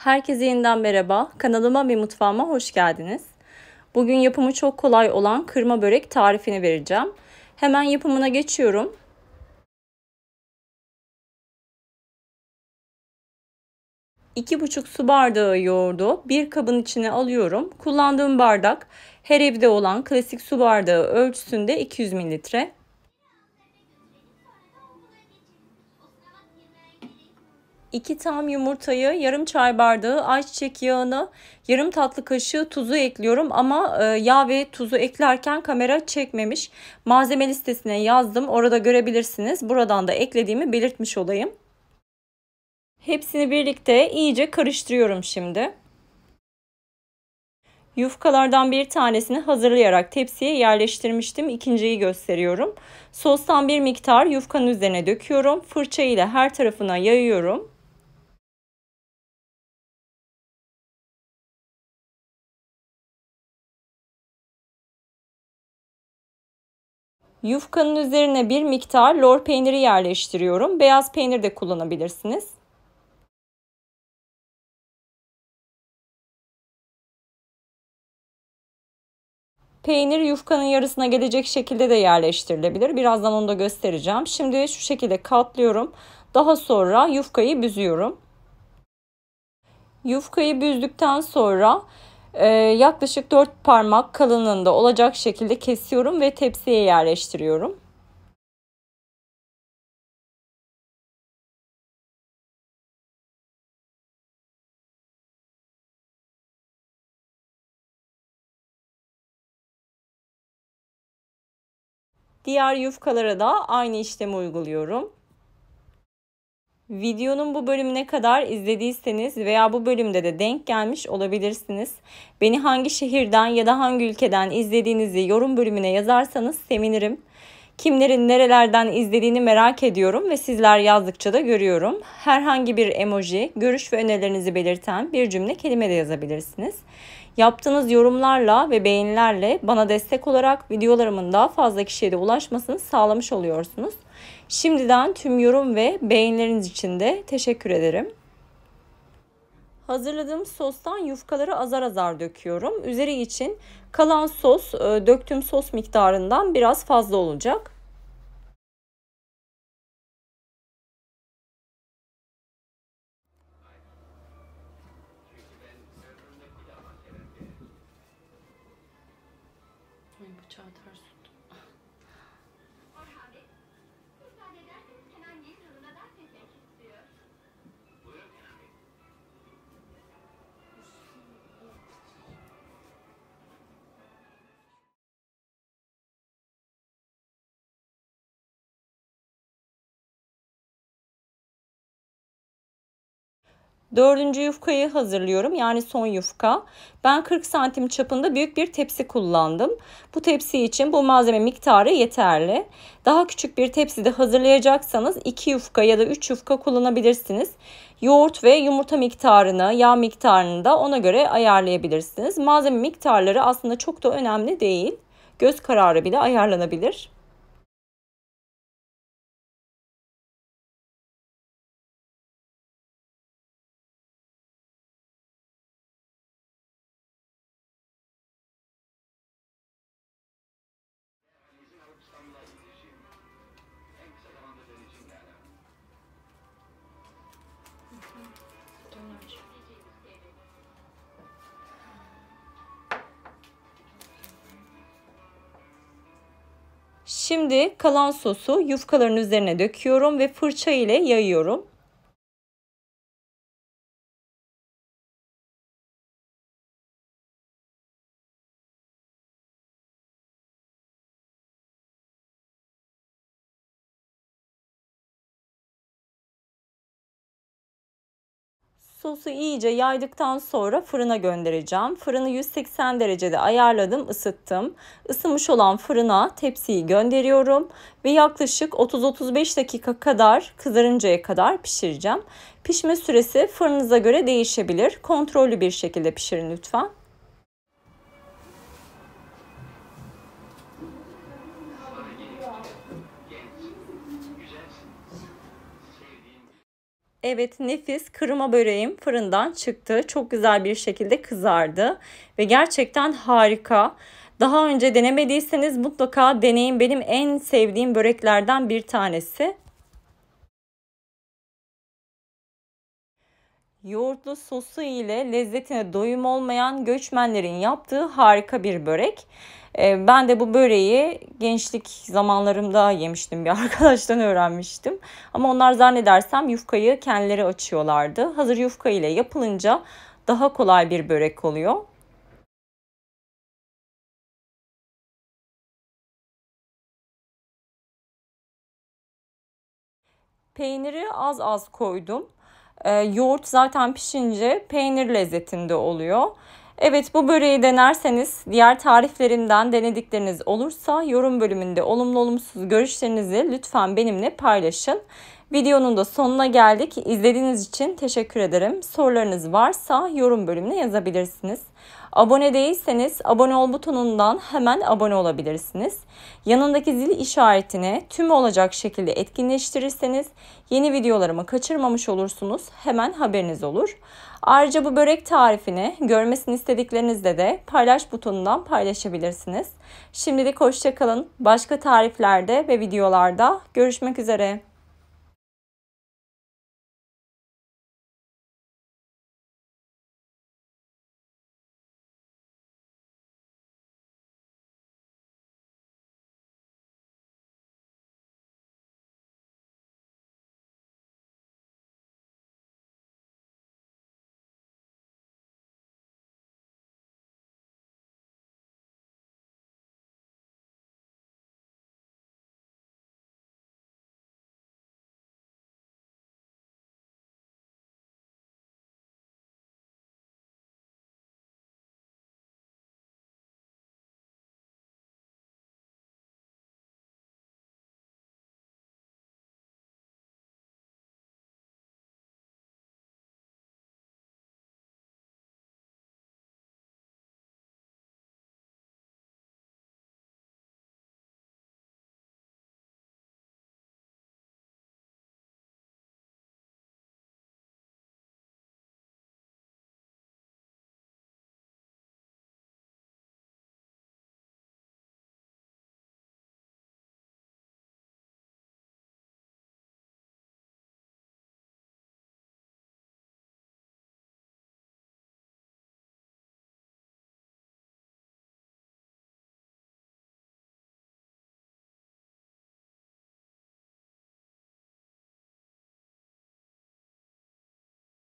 Herkese yeniden merhaba. Kanalıma ve mutfağıma hoş geldiniz. Bugün yapımı çok kolay olan kırma börek tarifini vereceğim. Hemen yapımına geçiyorum. İki buçuk su bardağı yoğurdu bir kabın içine alıyorum. Kullandığım bardak her evde olan klasik su bardağı ölçüsünde 200 mililitre. 2 tam yumurtayı, yarım çay bardağı ayçiçek yağını, yarım tatlı kaşığı tuzu ekliyorum ama e, yağ ve tuzu eklerken kamera çekmemiş. Malzeme listesine yazdım. Orada görebilirsiniz. Buradan da eklediğimi belirtmiş olayım. Hepsini birlikte iyice karıştırıyorum şimdi. Yufkalardan bir tanesini hazırlayarak tepsiye yerleştirmiştim. İkinciyi gösteriyorum. Sostan bir miktar yufkanın üzerine döküyorum. Fırça ile her tarafına yayıyorum. Yufkanın üzerine bir miktar lor peyniri yerleştiriyorum. Beyaz peynir de kullanabilirsiniz. Peynir yufkanın yarısına gelecek şekilde de yerleştirilebilir. Birazdan onu da göstereceğim. Şimdi şu şekilde katlıyorum. Daha sonra yufkayı büzüyorum. Yufkayı büzdükten sonra ee, yaklaşık 4 parmak kalınlığında olacak şekilde kesiyorum ve tepsiye yerleştiriyorum. Diğer yufkalara da aynı işlemi uyguluyorum. Videonun bu bölümüne kadar izlediyseniz veya bu bölümde de denk gelmiş olabilirsiniz. Beni hangi şehirden ya da hangi ülkeden izlediğinizi yorum bölümüne yazarsanız sevinirim. Kimlerin nerelerden izlediğini merak ediyorum ve sizler yazdıkça da görüyorum. Herhangi bir emoji, görüş ve önerilerinizi belirten bir cümle kelime de yazabilirsiniz. Yaptığınız yorumlarla ve beğenilerle bana destek olarak videolarımın daha fazla kişiye de ulaşmasını sağlamış oluyorsunuz. Şimdiden tüm yorum ve beğenileriniz için de teşekkür ederim. Hazırladığım sostan yufkaları azar azar döküyorum. Üzeri için kalan sos e, döktüğüm sos miktarından biraz fazla olacak. bıçağı ters Dördüncü yufkayı hazırlıyorum yani son yufka. Ben 40 santim çapında büyük bir tepsi kullandım. Bu tepsi için bu malzeme miktarı yeterli. Daha küçük bir tepside hazırlayacaksanız 2 yufka ya da 3 yufka kullanabilirsiniz. Yoğurt ve yumurta miktarını, yağ miktarını da ona göre ayarlayabilirsiniz. Malzeme miktarları aslında çok da önemli değil. Göz kararı bile ayarlanabilir. Şimdi kalan sosu yufkaların üzerine döküyorum ve fırça ile yayıyorum. Sosu iyice yaydıktan sonra fırına göndereceğim. Fırını 180 derecede ayarladım, ısıttım. Isınmış olan fırına tepsiyi gönderiyorum ve yaklaşık 30-35 dakika kadar kızarıncaya kadar pişireceğim. Pişme süresi fırınıza göre değişebilir. Kontrollü bir şekilde pişirin lütfen. Evet nefis kırma böreğim fırından çıktı. Çok güzel bir şekilde kızardı ve gerçekten harika. Daha önce denemediyseniz mutlaka deneyin. Benim en sevdiğim böreklerden bir tanesi. Yoğurtlu sosu ile lezzetine doyum olmayan göçmenlerin yaptığı harika bir börek. Ee, ben de bu böreği gençlik zamanlarımda yemiştim bir arkadaştan öğrenmiştim. Ama onlar zannedersem yufkayı kendileri açıyorlardı. Hazır yufka ile yapılınca daha kolay bir börek oluyor. Peyniri az az koydum. E, yoğurt zaten pişince peynir lezzetinde oluyor. Evet bu böreği denerseniz diğer tariflerimden denedikleriniz olursa yorum bölümünde olumlu olumsuz görüşlerinizi lütfen benimle paylaşın. Videonun da sonuna geldik. İzlediğiniz için teşekkür ederim. Sorularınız varsa yorum bölümüne yazabilirsiniz. Abone değilseniz abone ol butonundan hemen abone olabilirsiniz. Yanındaki zil işaretini tüm olacak şekilde etkinleştirirseniz yeni videolarımı kaçırmamış olursunuz. Hemen haberiniz olur. Ayrıca bu börek tarifini görmesini istediklerinizde de paylaş butonundan paylaşabilirsiniz. Şimdilik hoşçakalın. Başka tariflerde ve videolarda görüşmek üzere.